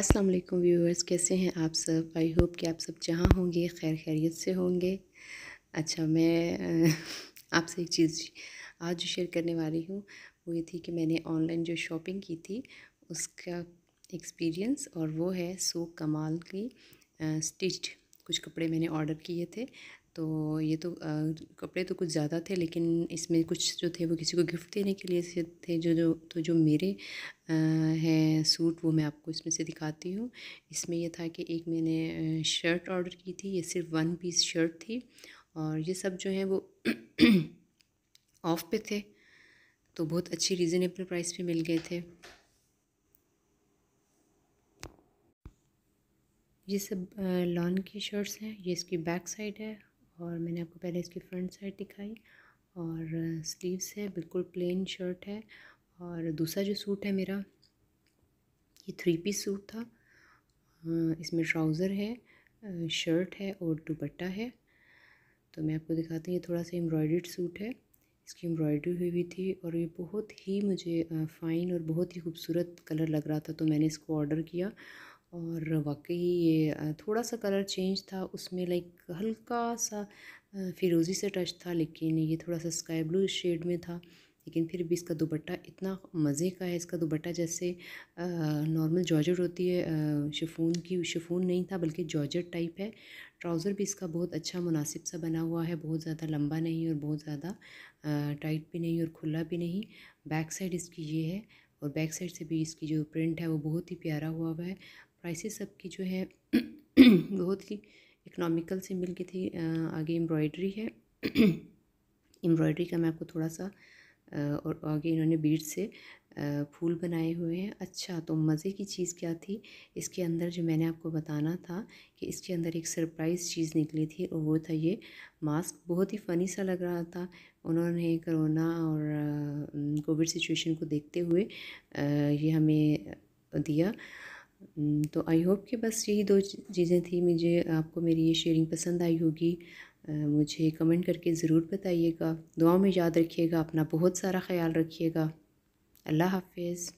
अस्सलाम वालेकुम व्यूअर्स कैसे हैं आप सब आई होप कि आप सब जहाँ होंगे खैर खैरियत से होंगे अच्छा मैं आपसे एक चीज़ आज जो शेयर करने वाली हूँ वो ये थी कि मैंने ऑनलाइन जो शॉपिंग की थी उसका एक्सपीरियंस और वो है सो कमाल की स्टिच्ड कुछ कपड़े मैंने ऑर्डर किए थे तो ये तो आ, कपड़े तो कुछ ज़्यादा थे लेकिन इसमें कुछ जो थे वो किसी को गिफ्ट देने के लिए थे जो जो तो जो मेरे हैं सूट वो मैं आपको इसमें से दिखाती हूँ इसमें यह था कि एक मैंने शर्ट ऑर्डर की थी ये सिर्फ वन पीस शर्ट थी और ये सब जो है वो ऑफ़ पे थे तो बहुत अच्छी रीज़नेबल प्राइस पे मिल गए थे ये सब लॉन की शर्ट्स हैं ये इसकी बैक साइड है और मैंने आपको पहले इसकी फ्रंट साइड दिखाई और स्लीव्स है बिल्कुल प्लेन शर्ट है और दूसरा जो सूट है मेरा ये थ्री पीस सूट था इसमें ट्राउज़र है शर्ट है और दुपट्टा है तो मैं आपको दिखाती हूँ ये थोड़ा सा एम्ब्रॉयड सूट है इसकी एम्ब्रॉयडरी हुई हुई थी और ये बहुत ही मुझे फ़ाइन और बहुत ही खूबसूरत कलर लग रहा था तो मैंने इसको ऑर्डर किया और वाकई ये थोड़ा सा कलर चेंज था उसमें लाइक हल्का सा फिरोज़ी से टच था लेकिन ये थोड़ा सा स्काई ब्लू शेड में था लेकिन फिर भी इसका दुपट्टा इतना मज़े का है इसका दुपट्टा जैसे नॉर्मल जॉर्जेट होती है शिफून की शिफून नहीं था बल्कि जॉर्जेट टाइप है ट्राउज़र भी इसका बहुत अच्छा मुनासिब सा बना हुआ है बहुत ज़्यादा लंबा नहीं और बहुत ज़्यादा टाइट भी नहीं और खुला भी नहीं बैक साइड इसकी ये है और बैक साइड से भी इसकी जो प्रिंट है वो बहुत ही प्यारा हुआ हुआ है प्राइसेस सबकी जो है बहुत ही इकनॉमिकल से मिल गई थी आगे एम्ब्रॉयडरी है एम्ब्रॉयडरी का मैं आपको थोड़ा सा और आगे इन्होंने बीट से फूल बनाए हुए हैं अच्छा तो मज़े की चीज़ क्या थी इसके अंदर जो मैंने आपको बताना था कि इसके अंदर एक सरप्राइज़ चीज़ निकली थी और वो था ये मास्क बहुत ही फ़नी सा लग रहा था उन्होंने करोना और कोविड सिचुएशन को देखते हुए ये हमें दिया तो आई होप कि बस यही दो चीज़ें थी मुझे आपको मेरी ये शेयरिंग पसंद आई होगी मुझे कमेंट करके ज़रूर बताइएगा दुआ में याद रखिएगा अपना बहुत सारा ख्याल रखिएगा अल्लाह हाफिज़